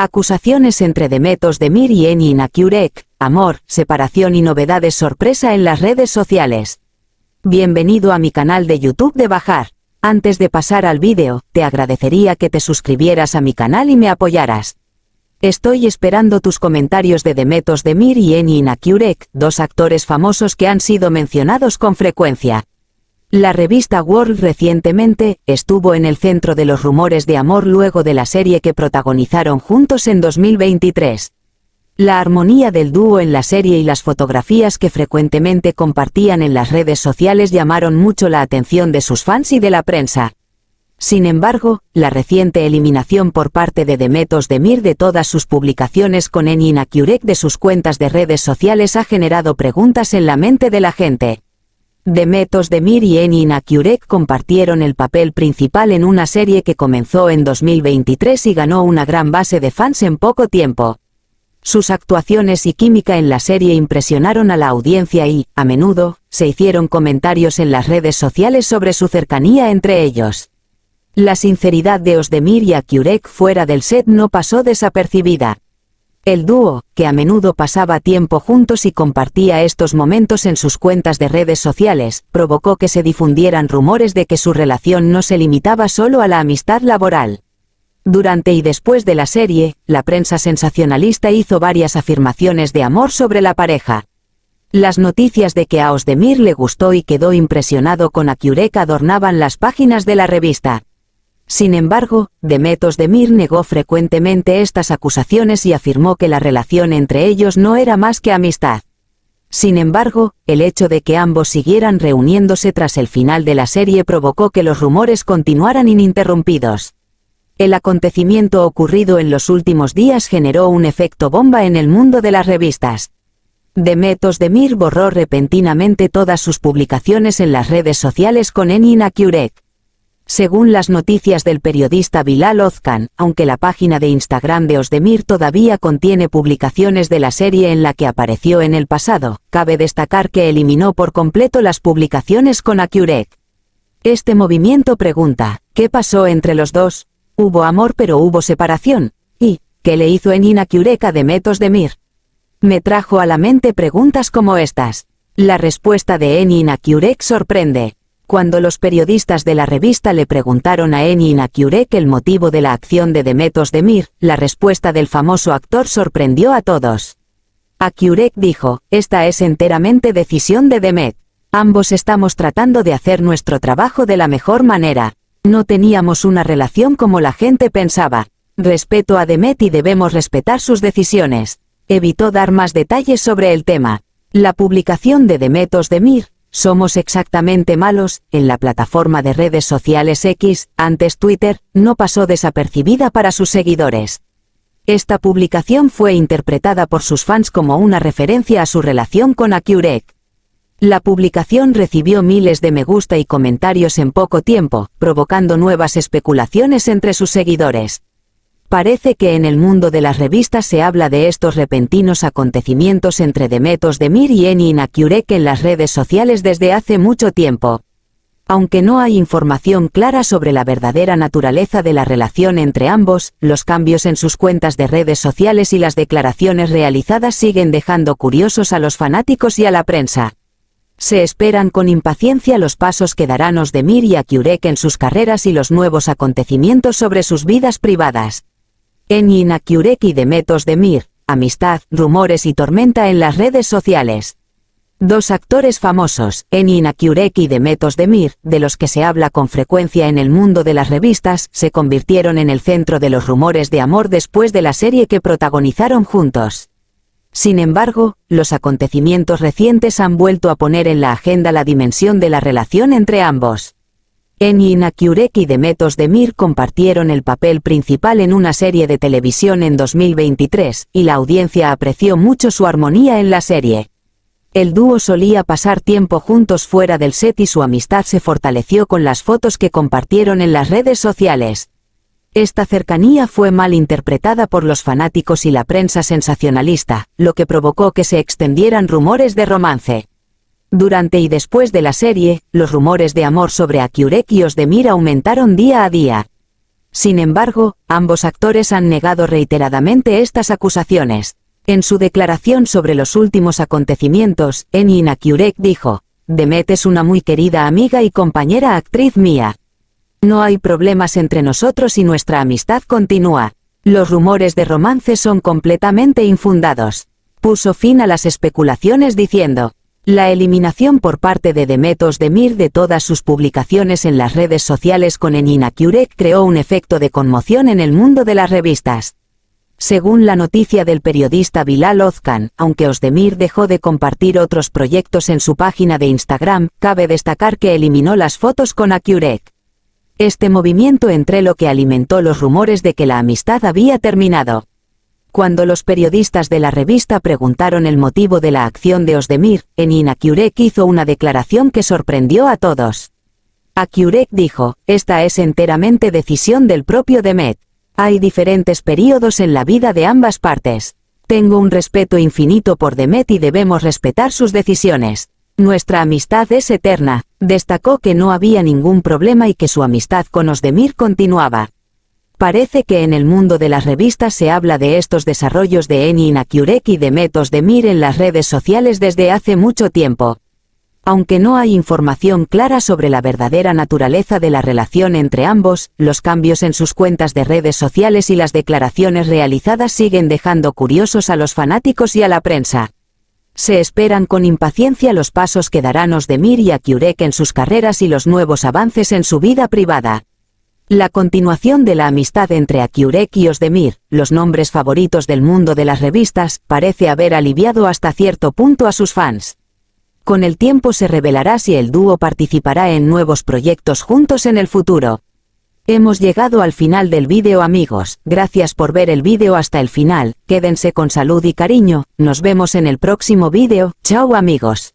Acusaciones entre Demetos Demir y Eni Inakurek, amor, separación y novedades sorpresa en las redes sociales. Bienvenido a mi canal de YouTube de Bajar. Antes de pasar al vídeo, te agradecería que te suscribieras a mi canal y me apoyaras. Estoy esperando tus comentarios de Demetos Demir y Eni Inakurek, dos actores famosos que han sido mencionados con frecuencia. La revista World recientemente estuvo en el centro de los rumores de amor luego de la serie que protagonizaron juntos en 2023. La armonía del dúo en la serie y las fotografías que frecuentemente compartían en las redes sociales llamaron mucho la atención de sus fans y de la prensa. Sin embargo, la reciente eliminación por parte de Demetos Demir de todas sus publicaciones con Enina Kurek de sus cuentas de redes sociales ha generado preguntas en la mente de la gente. Demet Osdemir y Enin Akiurek compartieron el papel principal en una serie que comenzó en 2023 y ganó una gran base de fans en poco tiempo. Sus actuaciones y química en la serie impresionaron a la audiencia y, a menudo, se hicieron comentarios en las redes sociales sobre su cercanía entre ellos. La sinceridad de Osdemir y Akiurek fuera del set no pasó desapercibida. El dúo, que a menudo pasaba tiempo juntos y compartía estos momentos en sus cuentas de redes sociales, provocó que se difundieran rumores de que su relación no se limitaba solo a la amistad laboral. Durante y después de la serie, la prensa sensacionalista hizo varias afirmaciones de amor sobre la pareja. Las noticias de que a Osdemir le gustó y quedó impresionado con Akiurek adornaban las páginas de la revista. Sin embargo, Demetos Demir negó frecuentemente estas acusaciones y afirmó que la relación entre ellos no era más que amistad. Sin embargo, el hecho de que ambos siguieran reuniéndose tras el final de la serie provocó que los rumores continuaran ininterrumpidos. El acontecimiento ocurrido en los últimos días generó un efecto bomba en el mundo de las revistas. Demetos Demir borró repentinamente todas sus publicaciones en las redes sociales con Enina Kurek según las noticias del periodista Bilal Ozkan, aunque la página de Instagram de Osdemir todavía contiene publicaciones de la serie en la que apareció en el pasado, cabe destacar que eliminó por completo las publicaciones con Akiurek. Este movimiento pregunta, ¿qué pasó entre los dos? Hubo amor pero hubo separación. ¿Y qué le hizo Enin de a Demet Osdemir? Me trajo a la mente preguntas como estas. La respuesta de Enin Akurek sorprende. Cuando los periodistas de la revista le preguntaron a Eni Akiurek el motivo de la acción de Demetos Demir, la respuesta del famoso actor sorprendió a todos. Akiurek dijo, esta es enteramente decisión de Demet. Ambos estamos tratando de hacer nuestro trabajo de la mejor manera. No teníamos una relación como la gente pensaba. Respeto a Demet y debemos respetar sus decisiones. Evitó dar más detalles sobre el tema. La publicación de Demetos Demir, somos exactamente malos, en la plataforma de redes sociales X, antes Twitter, no pasó desapercibida para sus seguidores. Esta publicación fue interpretada por sus fans como una referencia a su relación con Akurek. La publicación recibió miles de me gusta y comentarios en poco tiempo, provocando nuevas especulaciones entre sus seguidores. Parece que en el mundo de las revistas se habla de estos repentinos acontecimientos entre Demetos Demir y Enin Akiurek en las redes sociales desde hace mucho tiempo. Aunque no hay información clara sobre la verdadera naturaleza de la relación entre ambos, los cambios en sus cuentas de redes sociales y las declaraciones realizadas siguen dejando curiosos a los fanáticos y a la prensa. Se esperan con impaciencia los pasos que darán Mir y Akiurek en sus carreras y los nuevos acontecimientos sobre sus vidas privadas. En Akiureki de Metos de Mir, amistad, rumores y tormenta en las redes sociales. Dos actores famosos, Enin de Metos de Mir, de los que se habla con frecuencia en el mundo de las revistas, se convirtieron en el centro de los rumores de amor después de la serie que protagonizaron juntos. Sin embargo, los acontecimientos recientes han vuelto a poner en la agenda la dimensión de la relación entre ambos. En Inakurek y Demetos de Mir compartieron el papel principal en una serie de televisión en 2023, y la audiencia apreció mucho su armonía en la serie. El dúo solía pasar tiempo juntos fuera del set y su amistad se fortaleció con las fotos que compartieron en las redes sociales. Esta cercanía fue mal interpretada por los fanáticos y la prensa sensacionalista, lo que provocó que se extendieran rumores de romance. Durante y después de la serie, los rumores de amor sobre Akiurek y Osdemir aumentaron día a día. Sin embargo, ambos actores han negado reiteradamente estas acusaciones. En su declaración sobre los últimos acontecimientos, Enin Akiurek dijo, Demet es una muy querida amiga y compañera actriz mía. No hay problemas entre nosotros y nuestra amistad continúa. Los rumores de romance son completamente infundados. Puso fin a las especulaciones diciendo, la eliminación por parte de Demet Demir de todas sus publicaciones en las redes sociales con Enina Kurek creó un efecto de conmoción en el mundo de las revistas. Según la noticia del periodista Bilal Ozkan, aunque Osdemir dejó de compartir otros proyectos en su página de Instagram, cabe destacar que eliminó las fotos con Akurek. Este movimiento entre lo que alimentó los rumores de que la amistad había terminado. Cuando los periodistas de la revista preguntaron el motivo de la acción de Osdemir, Enina Akiurek hizo una declaración que sorprendió a todos. Akiurek dijo, esta es enteramente decisión del propio Demet. Hay diferentes periodos en la vida de ambas partes. Tengo un respeto infinito por Demet y debemos respetar sus decisiones. Nuestra amistad es eterna. Destacó que no había ningún problema y que su amistad con Osdemir continuaba. Parece que en el mundo de las revistas se habla de estos desarrollos de Eni Inakurek y de Metos de Mir en las redes sociales desde hace mucho tiempo. Aunque no hay información clara sobre la verdadera naturaleza de la relación entre ambos, los cambios en sus cuentas de redes sociales y las declaraciones realizadas siguen dejando curiosos a los fanáticos y a la prensa. Se esperan con impaciencia los pasos que darán Osdemir y Akiurek en sus carreras y los nuevos avances en su vida privada. La continuación de la amistad entre Akiurek y Osdemir, los nombres favoritos del mundo de las revistas, parece haber aliviado hasta cierto punto a sus fans. Con el tiempo se revelará si el dúo participará en nuevos proyectos juntos en el futuro. Hemos llegado al final del vídeo amigos, gracias por ver el vídeo hasta el final, quédense con salud y cariño, nos vemos en el próximo vídeo, chao amigos.